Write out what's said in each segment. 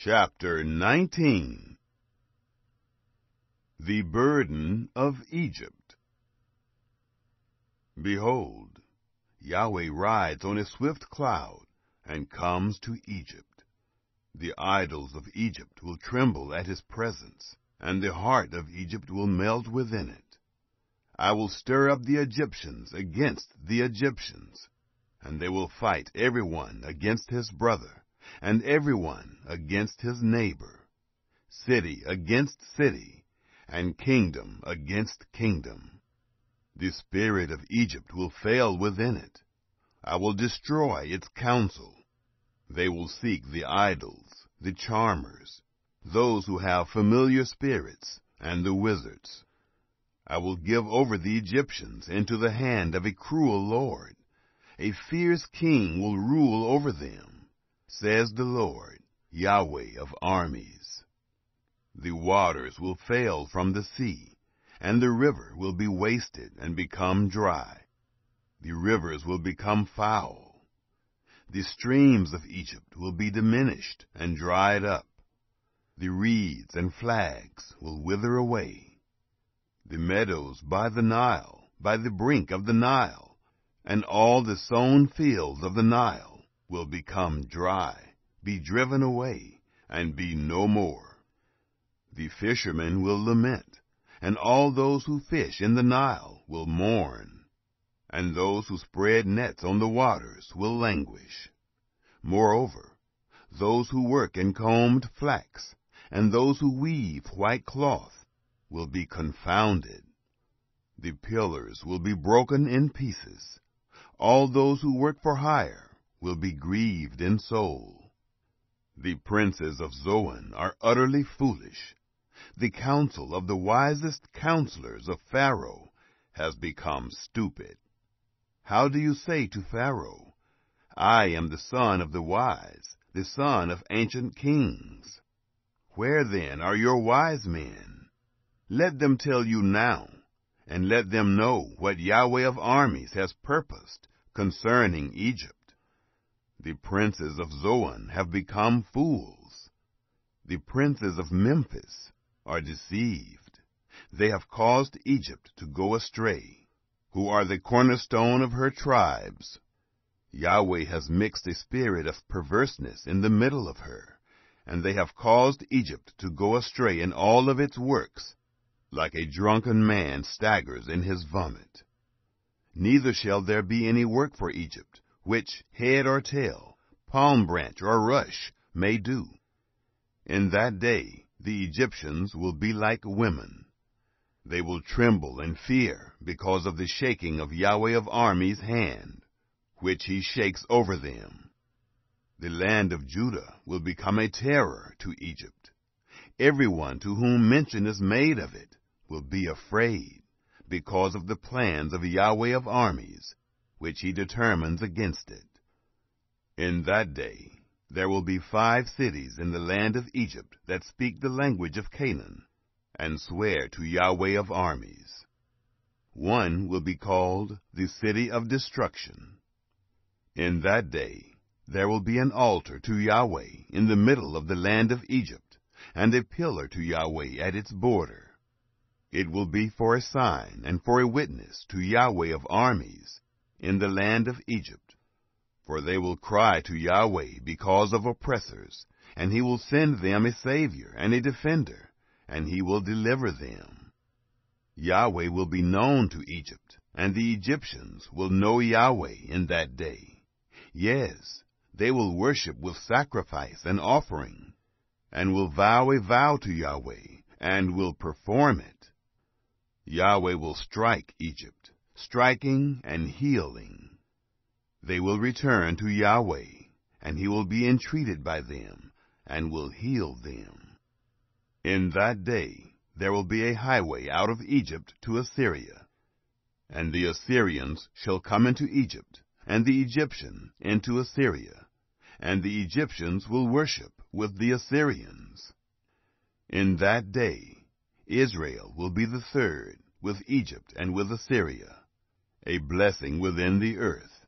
Chapter 19 The Burden of Egypt Behold, Yahweh rides on a swift cloud and comes to Egypt. The idols of Egypt will tremble at his presence, and the heart of Egypt will melt within it. I will stir up the Egyptians against the Egyptians, and they will fight every one against his brother and everyone against his neighbor, city against city, and kingdom against kingdom. The spirit of Egypt will fail within it. I will destroy its counsel. They will seek the idols, the charmers, those who have familiar spirits, and the wizards. I will give over the Egyptians into the hand of a cruel lord. A fierce king will rule over them says the Lord, Yahweh of armies. The waters will fail from the sea, and the river will be wasted and become dry. The rivers will become foul. The streams of Egypt will be diminished and dried up. The reeds and flags will wither away. The meadows by the Nile, by the brink of the Nile, and all the sown fields of the Nile will become dry, be driven away, and be no more. The fishermen will lament, and all those who fish in the Nile will mourn, and those who spread nets on the waters will languish. Moreover, those who work in combed flax, and those who weave white cloth, will be confounded. The pillars will be broken in pieces. All those who work for hire will be grieved in soul. The princes of Zoan are utterly foolish. The counsel of the wisest counselors of Pharaoh has become stupid. How do you say to Pharaoh, I am the son of the wise, the son of ancient kings? Where then are your wise men? Let them tell you now, and let them know what Yahweh of armies has purposed concerning Egypt. The princes of Zoan have become fools. The princes of Memphis are deceived. They have caused Egypt to go astray, who are the cornerstone of her tribes. Yahweh has mixed a spirit of perverseness in the middle of her, and they have caused Egypt to go astray in all of its works, like a drunken man staggers in his vomit. Neither shall there be any work for Egypt, which head or tail, palm branch or rush may do. In that day the Egyptians will be like women. They will tremble and fear because of the shaking of Yahweh of armies' hand, which he shakes over them. The land of Judah will become a terror to Egypt. Everyone to whom mention is made of it will be afraid because of the plans of Yahweh of armies which he determines against it. In that day there will be five cities in the land of Egypt that speak the language of Canaan, and swear to Yahweh of armies. One will be called the City of Destruction. In that day there will be an altar to Yahweh in the middle of the land of Egypt, and a pillar to Yahweh at its border. It will be for a sign and for a witness to Yahweh of armies in the land of Egypt. For they will cry to Yahweh because of oppressors, and he will send them a Savior and a defender, and he will deliver them. Yahweh will be known to Egypt, and the Egyptians will know Yahweh in that day. Yes, they will worship with sacrifice and offering, and will vow a vow to Yahweh, and will perform it. Yahweh will strike Egypt, striking and healing. They will return to Yahweh, and he will be entreated by them, and will heal them. In that day there will be a highway out of Egypt to Assyria, and the Assyrians shall come into Egypt, and the Egyptian into Assyria, and the Egyptians will worship with the Assyrians. In that day Israel will be the third, with Egypt and with Assyria a blessing within the earth,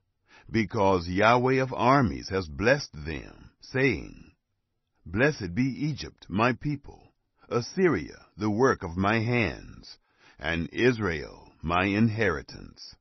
because Yahweh of armies has blessed them, saying, Blessed be Egypt, my people, Assyria, the work of my hands, and Israel, my inheritance.